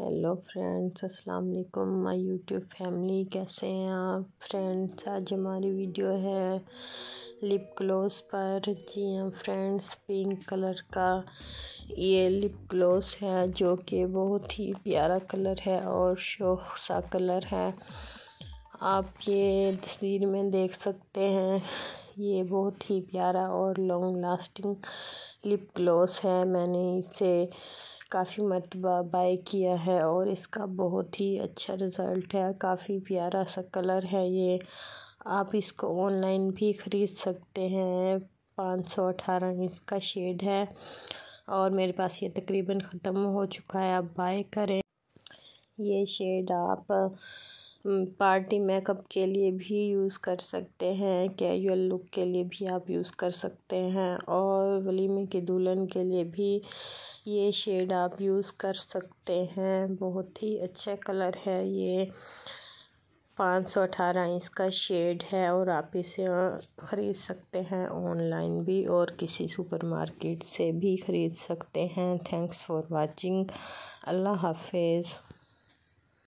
hello friends अस्सलाम वालेकुम my YouTube family कैसे हैं आप फ्रेंड्स आज हमारी वीडियो है लिप ग्लोस पर जी हाँ फ्रेंड्स पिंक कलर का ये लिप ग्लोस है जो कि बहुत ही प्यारा कलर है और शोक सा कलर है आप ये तस्वीर में देख सकते हैं ये बहुत ही प्यारा और लॉन्ग लास्टिंग लिप ग्लोस है मैंने इसे काफ़ी मरतबा बाय किया है और इसका बहुत ही अच्छा रिज़ल्ट है काफ़ी प्यारा सा कलर है ये आप इसको ऑनलाइन भी ख़रीद सकते हैं पाँच सौ अठारह इसका शेड है और मेरे पास ये तकरीबन ख़त्म हो चुका है आप बाय करें ये शेड आप पार्टी मेकअप के लिए भी यूज़ कर सकते हैं कैजुअल लुक के लिए भी आप यूज़ कर सकते हैं और वलीमे के दुल्हन के लिए भी ये शेड आप यूज़ कर सकते हैं बहुत ही अच्छा कलर है ये पाँच सौ अठारह इसका शेड है और आप इसे ख़रीद सकते हैं ऑनलाइन भी और किसी सुपरमार्केट से भी ख़रीद सकते हैं थैंक्स फॉर वाचिंग अल्लाह हाफिज़